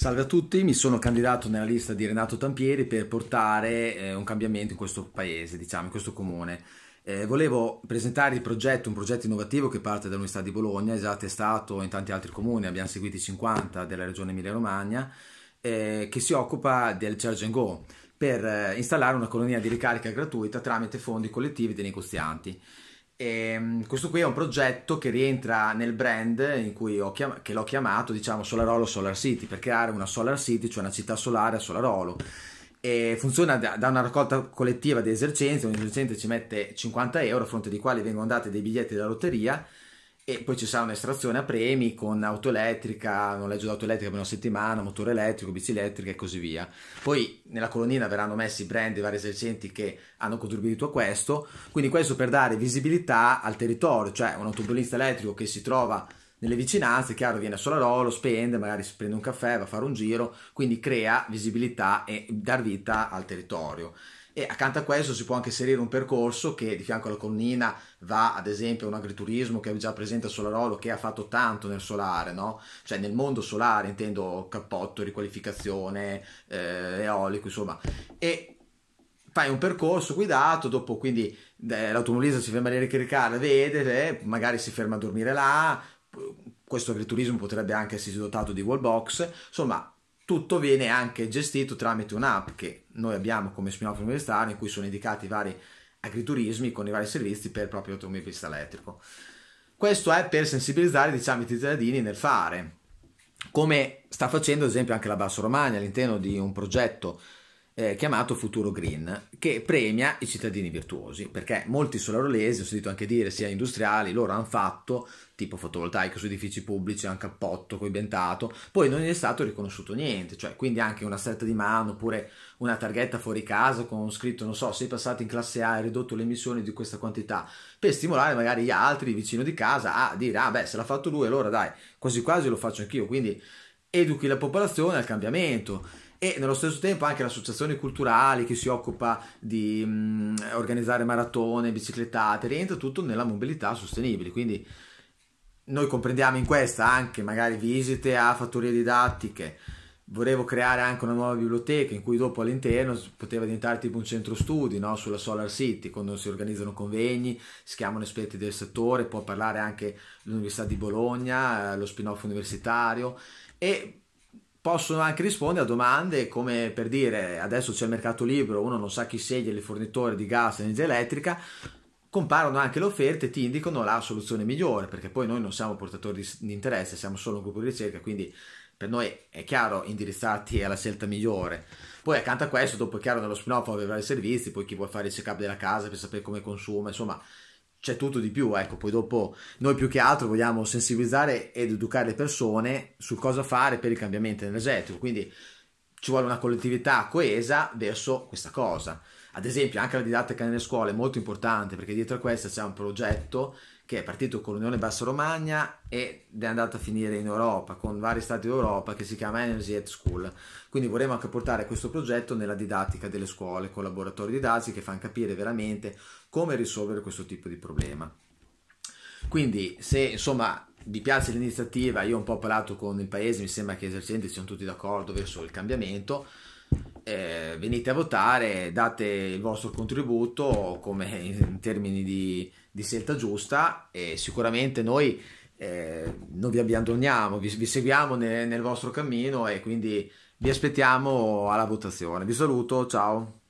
Salve a tutti, mi sono candidato nella lista di Renato Tampieri per portare eh, un cambiamento in questo paese, diciamo, in questo comune. Eh, volevo presentare il progetto, un progetto innovativo che parte dall'Università di Bologna, esatto, è già testato in tanti altri comuni, abbiamo seguiti 50 della regione Emilia-Romagna, eh, che si occupa del charge and go per eh, installare una colonia di ricarica gratuita tramite fondi collettivi dei negozianti. E ehm, questo qui è un progetto che rientra nel brand chiam- che l'ho chiamato diciamo Solarolo Solar City per creare una Solar City, cioè una città solare a Solarolo. E funziona da, una raccolta collettiva di esercenti, ogni esercente ci mette 50 euro a fronte di quali vengono dati dei biglietti della lotteria e poi ci sarà un'estrazione a premi con auto elettrica, noleggio d'auto elettrica per una settimana, motore elettrico, bici elettrica e così via. Poi nella colonnina verranno messi i brand e i vari esercenti che hanno contribuito a questo, quindi questo per dare visibilità al territorio, cioè un automobilista elettrico che si trova nelle vicinanze, chiaro, viene a Solarolo, spende, magari si prende un caffè, va a fare un giro, quindi crea visibilità e dar vita al territorio. E accanto a questo si può anche inserire un percorso che di fianco alla collina va ad esempio a un agriturismo che è già presente a Solarolo che ha fatto tanto nel solare, no? cioè nel mondo solare intendo cappotto, riqualificazione, eh, eolico, insomma. E fai un percorso guidato, dopo quindi eh, l'automobilista si ferma a ricaricare, vede, eh, magari si ferma a dormire là, questo agriturismo potrebbe anche essere dotato di wallbox, insomma tutto viene anche gestito tramite un'app che noi abbiamo come spin-off universitario in cui sono indicati i vari agriturismi con i vari servizi per proprio l'automobilista elettrico. Questo è per sensibilizzare diciamo, i cittadini nel fare, come sta facendo ad esempio anche la Basso Romagna all'interno di un progetto eh, chiamato Futuro Green, che premia i cittadini virtuosi, perché molti solarolesi, ho sentito anche dire, sia industriali, loro hanno fatto tipo fotovoltaico su edifici pubblici, anche a potto, coibentato, poi non gli è stato riconosciuto niente, cioè quindi anche una stretta di mano oppure una targhetta fuori casa con scritto, non so, sei passato in classe A e hai ridotto le emissioni di questa quantità, per stimolare magari gli altri vicino di casa a dire, ah beh, se l'ha fatto lui, allora dai, quasi quasi lo faccio anch'io, quindi educhi la popolazione al cambiamento e nello stesso tempo anche le associazioni culturali che si occupa di mh, organizzare maratone, biciclettate, rientra tutto nella mobilità sostenibile. Quindi noi comprendiamo in questa anche magari visite a fattorie didattiche. Volevo creare anche una nuova biblioteca in cui dopo all'interno poteva diventare tipo un centro studi no? sulla Solar City, quando si organizzano convegni, si chiamano esperti del settore, può parlare anche l'Università di Bologna, eh, lo spin-off universitario e possono anche rispondere a domande come per dire adesso c'è il mercato libero, uno non sa chi sceglie il fornitore di gas e energia elettrica, comparano anche le offerte e ti indicano la soluzione migliore, perché poi noi non siamo portatori di interesse, siamo solo un gruppo di ricerca, quindi per noi è chiaro indirizzarti alla scelta migliore. Poi accanto a questo, dopo è chiaro nello spin-off aveva i servizi, poi chi vuole fare il check-up della casa per sapere come consuma, insomma c'è tutto di più, ecco, poi dopo noi più che altro vogliamo sensibilizzare ed educare le persone su cosa fare per il cambiamento energetico, quindi ci vuole una collettività coesa verso questa cosa. Ad esempio, anche la didattica nelle scuole è molto importante perché dietro a questa c'è un progetto che è partito con l'Unione Bassa Romagna ed è andato a finire in Europa con vari stati d'Europa che si chiama Energy at School. Quindi vorremmo anche portare questo progetto nella didattica delle scuole, con laboratori didattici che fanno capire veramente come risolvere questo tipo di problema. Quindi, se insomma vi piace l'iniziativa, io ho un po' parlato con il paese, mi sembra che gli esercenti siano tutti d'accordo verso il cambiamento. Eh, venite a votare, date il vostro contributo come in termini di, di scelta giusta e sicuramente noi eh, non vi abbandoniamo, vi, vi seguiamo ne, nel vostro cammino e quindi vi aspettiamo alla votazione. Vi saluto, ciao.